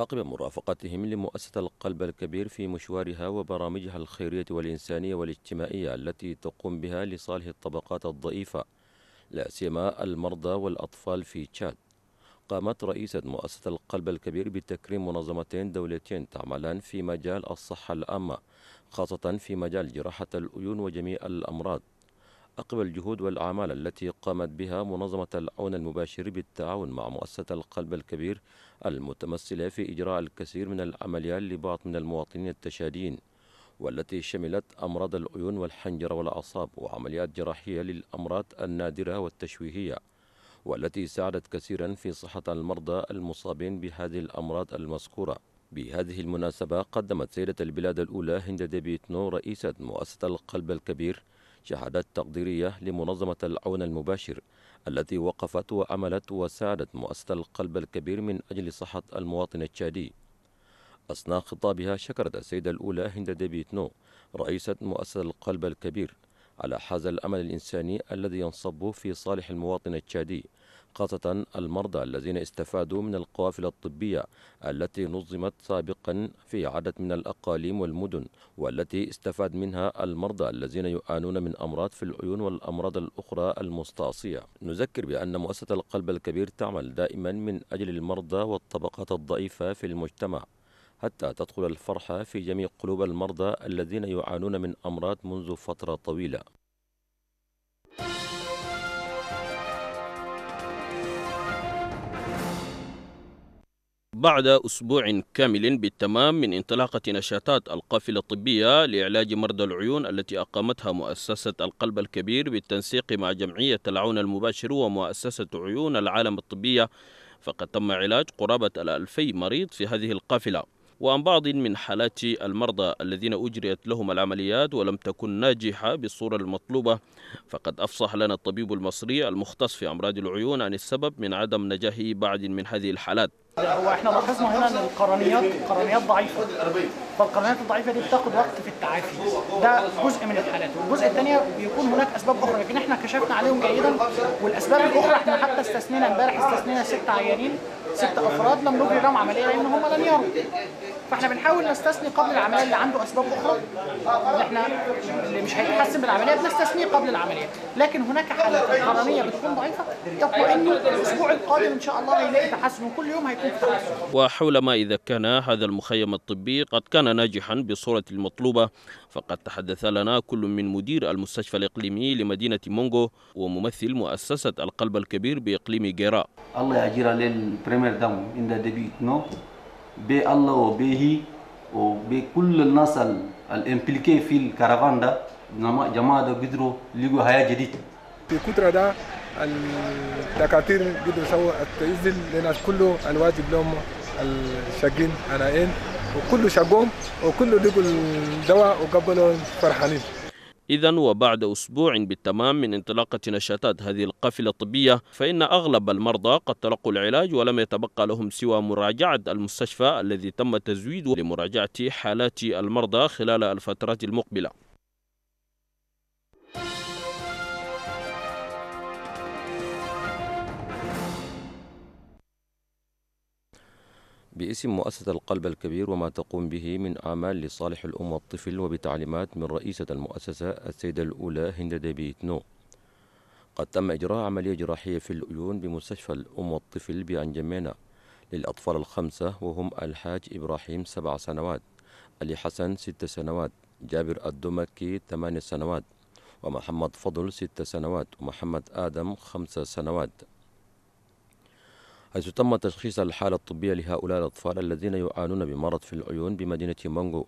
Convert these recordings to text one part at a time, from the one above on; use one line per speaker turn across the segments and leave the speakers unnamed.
عقب مرافقتهم لمؤسسة القلب الكبير في مشوارها وبرامجها الخيرية والإنسانية والاجتماعية التي تقوم بها لصالح الطبقات الضعيفة لا سيما المرضى والأطفال في تشاد قامت رئيسة مؤسسة القلب الكبير بتكريم منظمتين دولتين تعملان في مجال الصحة العامة خاصة في مجال جراحة الأيون وجميع الأمراض أقبل الجهود والأعمال التي قامت بها منظمة العون المباشر بالتعاون مع مؤسسة القلب الكبير المتمثلة في إجراء الكثير من العمليات لبعض من المواطنين التشاديين والتي شملت أمراض العيون والحنجرة والأعصاب وعمليات جراحية للأمراض النادرة والتشويهية والتي ساعدت كثيرا في صحة المرضى المصابين بهذه الأمراض المذكورة بهذه المناسبة قدمت سيدة البلاد الأولى هند ديبيتنو رئيسة مؤسسة القلب الكبير شهادات تقديرية لمنظمة العون المباشر التي وقفت وأملت وساعدت مؤسسة القلب الكبير من أجل صحة المواطن التشادي أثناء خطابها شكرت السيدة الأولى هند ديبيتنو رئيسة مؤسسة القلب الكبير على هذا الأمل الإنساني الذي ينصب في صالح المواطن التشادي خاصة المرضى الذين استفادوا من القوافل الطبية التي نظمت سابقا في عدد من الأقاليم والمدن والتي استفاد منها المرضى الذين يعانون من أمراض في العيون والأمراض الأخرى المستعصية نذكر بأن مؤسسة القلب الكبير تعمل دائما من أجل المرضى والطبقات الضعيفة في المجتمع حتى تدخل الفرحة في جميع قلوب المرضى الذين يعانون من أمراض منذ فترة طويلة
بعد أسبوع كامل بالتمام من انطلاقة نشاطات القافلة الطبية لعلاج مرضى العيون التي أقامتها مؤسسة القلب الكبير بالتنسيق مع جمعية العون المباشر ومؤسسة عيون العالم الطبية فقد تم علاج قرابة الألفي مريض في هذه القافلة وعن بعض من حالات المرضى الذين أجريت لهم العمليات ولم تكن ناجحة بالصورة المطلوبة فقد أفصح لنا الطبيب المصري المختص في أمراض العيون عن السبب من عدم نجاح بعض من هذه الحالات هو احنا لاحظنا هنا ان القرنيات قرنيات ضعيفه فالقرنيات الضعيفه دي بتاخد وقت في التعافي ده جزء من الحالات والجزء الثاني بيكون هناك اسباب اخرى لكن احنا كشفنا عليهم جيدا والاسباب الاخرى احنا حتى استثنينا امبارح استثنينا ست عيانين ست افراد لم نجري لهم عمليه لان هم لم يروا فاحنا بنحاول نستثني قبل العمليه اللي عنده اسباب اخرى اللي احنا اللي مش هيتحسن بالعمليه بنستثنيه قبل العمليه لكن هناك حالات الحراميه بتكون ضعيفه تطمئن الاسبوع القادم ان شاء الله هيلاقي تحسن وكل يوم هيكون في تحسن وحول ما اذا كان هذا المخيم الطبي قد كان ناجحا بصوره المطلوبه فقد تحدث لنا كل من مدير المستشفى الاقليمي لمدينه مونغو وممثل مؤسسه القلب الكبير باقليم جيرا الله يجيرا للبريمير دام ان ذا ديبيت نو بالله وبه وبكل الناس الامبليكي في الكارافان ده جماعة ده قدروا لقوا حياة جديدة في كترة ده الدكاتير قدروا يسووا التنزل لأن كله الواجب لهم الشاقين عنائين وكل وكله شقهم وكله لقوا الدواء وقبلوا فرحانين إذا وبعد أسبوع بالتمام من انطلاقة نشاطات هذه القافلة الطبية فإن أغلب المرضى قد تلقوا العلاج ولم يتبقى لهم سوى مراجعة المستشفى الذي تم تزويده لمراجعة حالات المرضى خلال الفترات المقبلة
باسم مؤسسة القلب الكبير وما تقوم به من أعمال لصالح الأم والطفل وبتعليمات من رئيسة المؤسسة السيدة الأولى هند نو قد تم إجراء عملية جراحية في العيون بمستشفى الأم والطفل بأنجمينا للأطفال الخمسة وهم الحاج إبراهيم سبع سنوات علي حسن ست سنوات جابر الدمكي ثمان سنوات ومحمد فضل ست سنوات ومحمد آدم خمس سنوات حيث تم تشخيص الحالة الطبية لهؤلاء الأطفال الذين يعانون بمرض في العيون بمدينة مانغو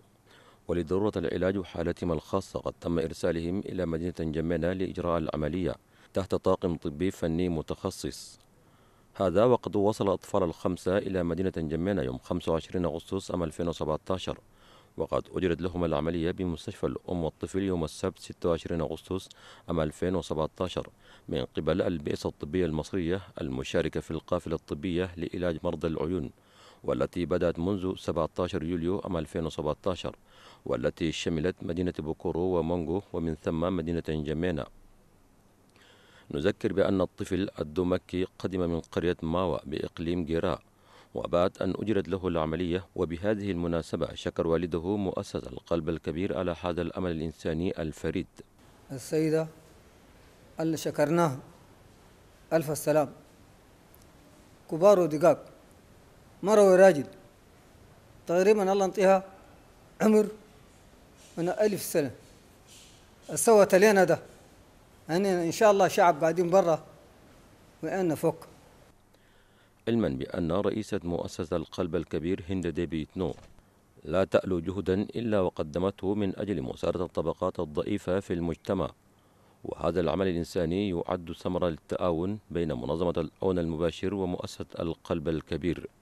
ولضرورة العلاج وحالتهم الخاصة قد تم إرسالهم إلى مدينة جمينة لإجراء العملية تحت طاقم طبي فني متخصص هذا وقد وصل أطفال الخمسة إلى مدينة جمينة يوم 25 أغسطس عام 2017 وقد أجرت لهما العملية بمستشفى الأم والطفل يوم السبت 26 أغسطس عام 2017 من قبل البئسة الطبية المصرية المشاركة في القافلة الطبية لعلاج مرضى العيون والتي بدأت منذ 17 يوليو عام 2017 والتي شملت مدينة بوكورو ومونغو ومن ثم مدينة جمينا نذكر بأن الطفل الدومكي قدم من قرية ماوا بإقليم جيرا وبعد أن أجرت له العملية وبهذه المناسبة شكر والده مؤسسة القلب الكبير على هذا الأمل الإنساني الفريد
السيدة اللي شكرناها ألف السلام كبار ودقاق مرة وراجل تقريبا الله انطيها عمر من ألف سنة سوت لنا ده يعني إن شاء الله شعب قاعدين برا وأنا فوق
علما بأن رئيسة مؤسسة القلب الكبير هند ديبي تنو لا تألو جهدا إلا وقدمته من أجل مساعدة الطبقات الضعيفة في المجتمع وهذا العمل الإنساني يعد ثمرة للتعاون بين منظمة الأون المباشر ومؤسسة القلب الكبير